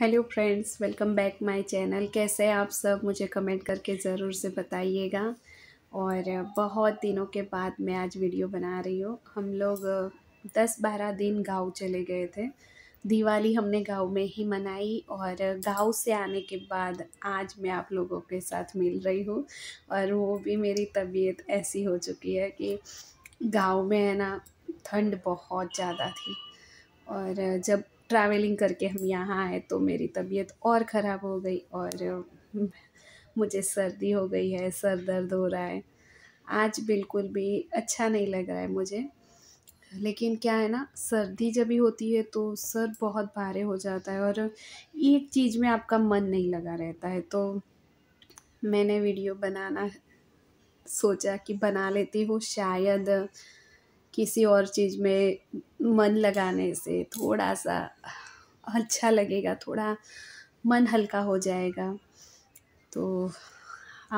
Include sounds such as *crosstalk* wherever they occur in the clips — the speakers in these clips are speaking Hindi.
Hello friends welcome back my channel कैसे हैं आप सब मुझे कमेंट करके ज़रूर से बताइएगा और बहुत दिनों के बाद मैं आज वीडियो बना रही हूँ हम लोग दस बारह दिन गाँव चले गए थे दिवाली हमने गाँव में ही मनाई और गाँव से आने के बाद आज मैं आप लोगों के साथ मिल रही हूँ और वो भी मेरी तबीयत ऐसी हो चुकी है कि गाँव में है ना ठंड बहुत ज़्यादा थी और जब ट्रैवलिंग करके हम यहाँ आए तो मेरी तबीयत और ख़राब हो गई और मुझे सर्दी हो गई है सर दर्द हो रहा है आज बिल्कुल भी अच्छा नहीं लग रहा है मुझे लेकिन क्या है ना सर्दी जब भी होती है तो सर बहुत भारे हो जाता है और एक चीज़ में आपका मन नहीं लगा रहता है तो मैंने वीडियो बनाना सोचा कि बना लेती हूँ शायद किसी और चीज़ में मन लगाने से थोड़ा सा अच्छा लगेगा थोड़ा मन हल्का हो जाएगा तो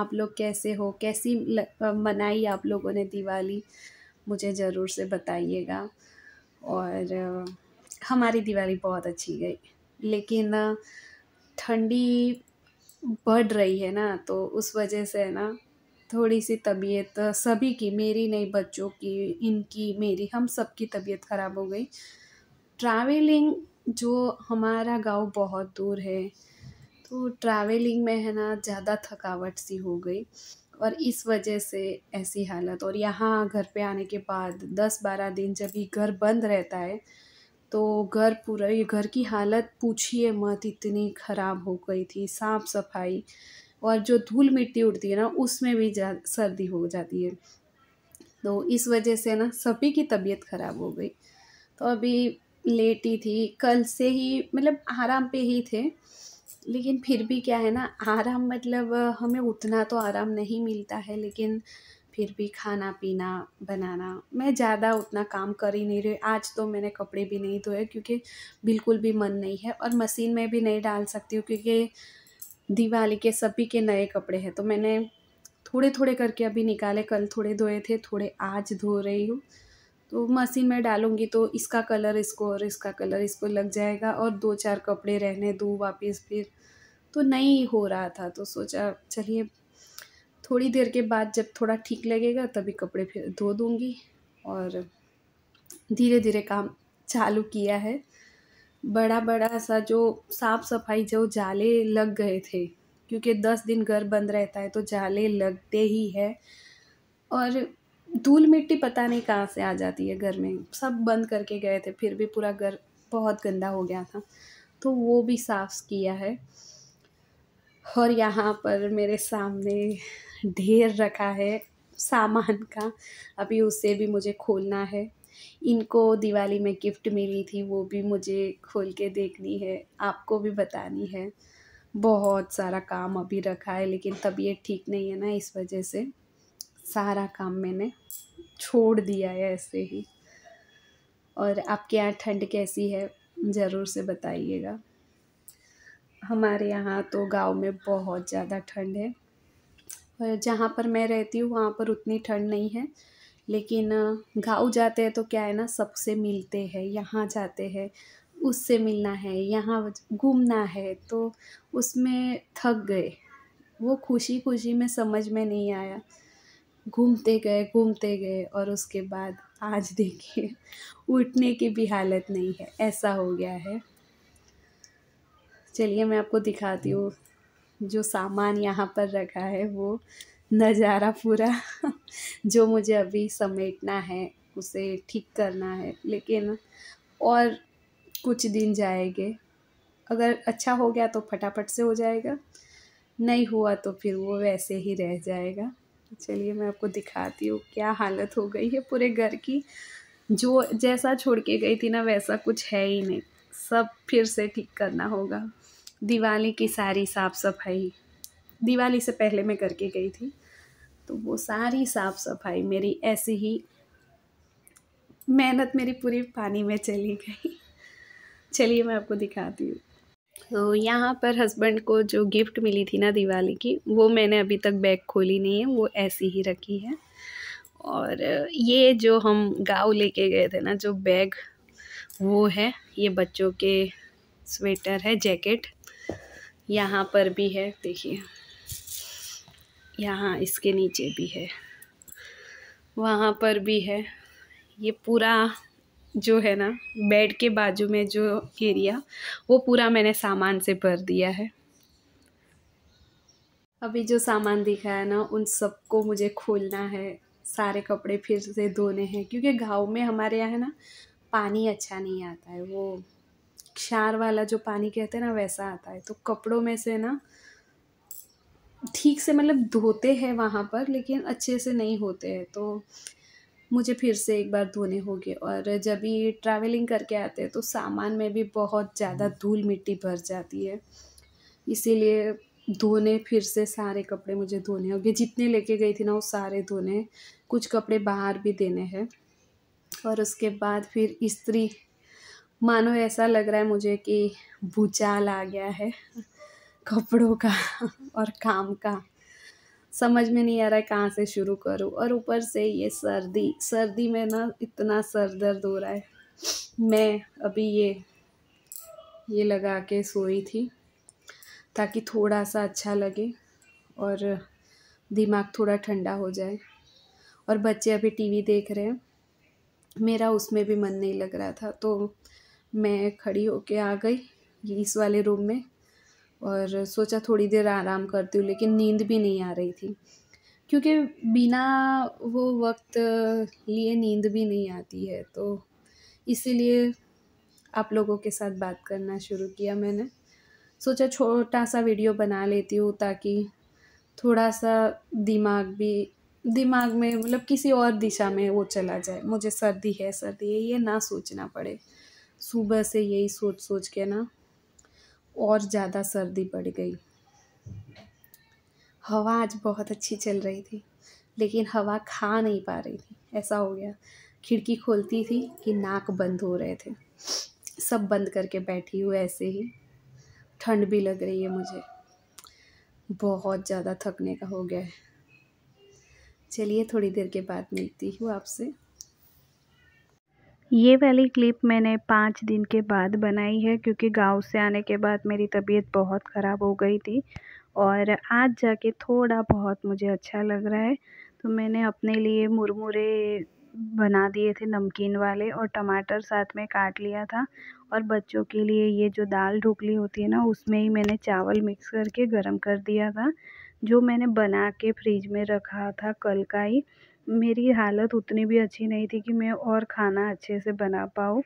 आप लोग कैसे हो कैसी मनाई आप लोगों ने दिवाली मुझे ज़रूर से बताइएगा और हमारी दिवाली बहुत अच्छी गई लेकिन ठंडी बढ़ रही है ना तो उस वजह से ना थोड़ी सी तबीयत सभी की मेरी नहीं बच्चों की इनकी मेरी हम सब की तबीयत ख़राब हो गई ट्रैवलिंग जो हमारा गांव बहुत दूर है तो ट्रैवलिंग में है ना ज़्यादा थकावट सी हो गई और इस वजह से ऐसी हालत और यहाँ घर पे आने के बाद दस बारह दिन जब ये घर बंद रहता है तो घर पूरा ये घर की हालत पूछिए मत इतनी ख़राब हो गई थी साफ़ सफाई और जो धूल मिट्टी उड़ती है ना उसमें भी सर्दी हो जाती है तो इस वजह से ना सभी की तबीयत ख़राब हो गई तो अभी लेटी थी कल से ही मतलब आराम पे ही थे लेकिन फिर भी क्या है ना आराम मतलब हमें उतना तो आराम नहीं मिलता है लेकिन फिर भी खाना पीना बनाना मैं ज़्यादा उतना काम कर ही नहीं रही आज तो मैंने कपड़े भी नहीं धोए क्योंकि बिल्कुल भी मन नहीं है और मशीन में भी नहीं डाल सकती हूँ क्योंकि दिवाली के सभी के नए कपड़े हैं तो मैंने थोड़े थोड़े करके अभी निकाले कल थोड़े धोए थे थोड़े आज धो रही हूँ तो मशीन में डालूंगी तो इसका कलर इसको और इसका कलर इसको लग जाएगा और दो चार कपड़े रहने दो वापस फिर तो नहीं हो रहा था तो सोचा चलिए थोड़ी देर के बाद जब थोड़ा ठीक लगेगा तभी कपड़े फिर धो दूँगी और धीरे धीरे काम चालू किया है बड़ा बड़ा सा जो साफ सफाई जो जाले लग गए थे क्योंकि दस दिन घर बंद रहता है तो जाले लगते ही है और धूल मिट्टी पता नहीं कहाँ से आ जाती है घर में सब बंद करके गए थे फिर भी पूरा घर बहुत गंदा हो गया था तो वो भी साफ किया है और यहाँ पर मेरे सामने ढेर रखा है सामान का अभी उसे भी मुझे खोलना है इनको दिवाली में गिफ्ट मिली थी वो भी मुझे खोल के देखनी है आपको भी बतानी है बहुत सारा काम अभी रखा है लेकिन तबीयत ठीक नहीं है ना इस वजह से सारा काम मैंने छोड़ दिया है ऐसे ही और आपके यहाँ ठंड कैसी है ज़रूर से बताइएगा हमारे यहाँ तो गांव में बहुत ज़्यादा ठंड है और जहाँ पर मैं रहती हूँ वहाँ पर उतनी ठंड नहीं है लेकिन गाँव जाते हैं तो क्या है ना सबसे मिलते हैं यहाँ जाते हैं उससे मिलना है यहाँ घूमना है तो उसमें थक गए वो खुशी खुशी में समझ में नहीं आया घूमते गए घूमते गए और उसके बाद आज *laughs* देखिए उठने की भी हालत नहीं है ऐसा हो गया है चलिए मैं आपको दिखाती हूँ जो सामान यहाँ पर रखा है वो नज़ारा पूरा *laughs* जो मुझे अभी समेटना है उसे ठीक करना है लेकिन और कुछ दिन जाएंगे अगर अच्छा हो गया तो फटाफट से हो जाएगा नहीं हुआ तो फिर वो वैसे ही रह जाएगा चलिए मैं आपको दिखाती हूँ क्या हालत हो गई है पूरे घर की जो जैसा छोड़ के गई थी ना वैसा कुछ है ही नहीं सब फिर से ठीक करना होगा दिवाली की सारी साफ़ सफाई दिवाली से पहले मैं करके गई थी तो वो सारी साफ सफाई मेरी ऐसी ही मेहनत मेरी पूरी पानी में चली गई चलिए मैं आपको दिखाती हूँ तो यहाँ पर हस्बैंड को जो गिफ्ट मिली थी ना दिवाली की वो मैंने अभी तक बैग खोली नहीं है वो ऐसी ही रखी है और ये जो हम गाँव लेके गए थे ना जो बैग वो है ये बच्चों के स्वेटर है जैकेट यहाँ पर भी है देखिए यहाँ इसके नीचे भी है वहाँ पर भी है ये पूरा जो है ना बेड के बाजू में जो एरिया वो पूरा मैंने सामान से भर दिया है अभी जो सामान दिखा है ना उन सबको मुझे खोलना है सारे कपड़े फिर से धोने हैं क्योंकि गाँव में हमारे यहाँ है ना पानी अच्छा नहीं आता है वो क्षार वाला जो पानी कहते हैं ना वैसा आता है तो कपड़ों में से ना ठीक से मतलब धोते हैं वहाँ पर लेकिन अच्छे से नहीं होते हैं तो मुझे फिर से एक बार धोने होंगे और जब भी ट्रैवलिंग करके आते हैं तो सामान में भी बहुत ज़्यादा हम्म। धूल मिट्टी भर जाती है इसीलिए धोने फिर से सारे कपड़े मुझे धोने होंगे जितने लेके गई थी ना वो सारे धोने कुछ कपड़े बाहर भी देने हैं और उसके बाद फिर स्त्री मानो ऐसा लग रहा है मुझे कि भूचाल आ गया है कपड़ों का *laughs* और काम का समझ में नहीं आ रहा है कहाँ से शुरू करूँ और ऊपर से ये सर्दी सर्दी में ना इतना सर दर्द हो रहा है मैं अभी ये ये लगा के सोई थी ताकि थोड़ा सा अच्छा लगे और दिमाग थोड़ा ठंडा हो जाए और बच्चे अभी टीवी देख रहे हैं मेरा उसमें भी मन नहीं लग रहा था तो मैं खड़ी होके आ गई इस वाले रूम में और सोचा थोड़ी देर आराम करती हूँ लेकिन नींद भी नहीं आ रही थी क्योंकि बिना वो वक्त लिए नींद भी नहीं आती है तो इसीलिए आप लोगों के साथ बात करना शुरू किया मैंने सोचा छोटा सा वीडियो बना लेती हूँ ताकि थोड़ा सा दिमाग भी दिमाग में मतलब किसी और दिशा में वो चला जाए मुझे सर्दी है सर्दी है ये ना सोचना पड़े सुबह से यही सोच सोच के ना और ज़्यादा सर्दी बढ़ गई हवा आज बहुत अच्छी चल रही थी लेकिन हवा खा नहीं पा रही थी ऐसा हो गया खिड़की खोलती थी कि नाक बंद हो रहे थे सब बंद करके बैठी हूँ ऐसे ही ठंड भी लग रही है मुझे बहुत ज़्यादा थकने का हो गया है चलिए थोड़ी देर के बाद मिलती हूँ आपसे ये वाली क्लिप मैंने पाँच दिन के बाद बनाई है क्योंकि गांव से आने के बाद मेरी तबीयत बहुत ख़राब हो गई थी और आज जाके थोड़ा बहुत मुझे अच्छा लग रहा है तो मैंने अपने लिए मुरमुरे बना दिए थे नमकीन वाले और टमाटर साथ में काट लिया था और बच्चों के लिए ये जो दाल ढोकली होती है ना उसमें ही मैंने चावल मिक्स करके गर्म कर दिया था जो मैंने बना के फ्रिज में रखा था कल का ही मेरी हालत उतनी भी अच्छी नहीं थी कि मैं और खाना अच्छे से बना पाऊँ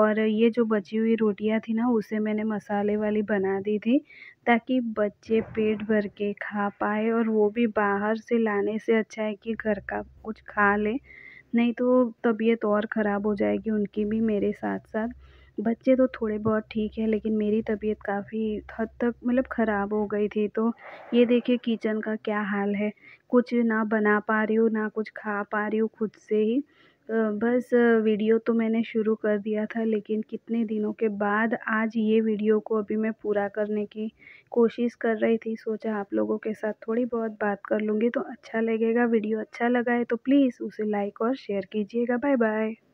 और ये जो बची हुई रोटियाँ थी ना उसे मैंने मसाले वाली बना दी थी ताकि बच्चे पेट भर के खा पाए और वो भी बाहर से लाने से अच्छा है कि घर का कुछ खा लें नहीं तो तबीयत और ख़राब हो जाएगी उनकी भी मेरे साथ साथ बच्चे तो थोड़े बहुत ठीक है लेकिन मेरी तबीयत काफ़ी हद तक मतलब ख़राब हो गई थी तो ये देखिए किचन का क्या हाल है कुछ ना बना पा रही हूँ ना कुछ खा पा रही हूँ खुद से ही बस वीडियो तो मैंने शुरू कर दिया था लेकिन कितने दिनों के बाद आज ये वीडियो को अभी मैं पूरा करने की कोशिश कर रही थी सोचा आप लोगों के साथ थोड़ी बहुत बात कर लूँगी तो अच्छा लगेगा वीडियो अच्छा लगा है तो प्लीज़ उसे लाइक और शेयर कीजिएगा बाय बाय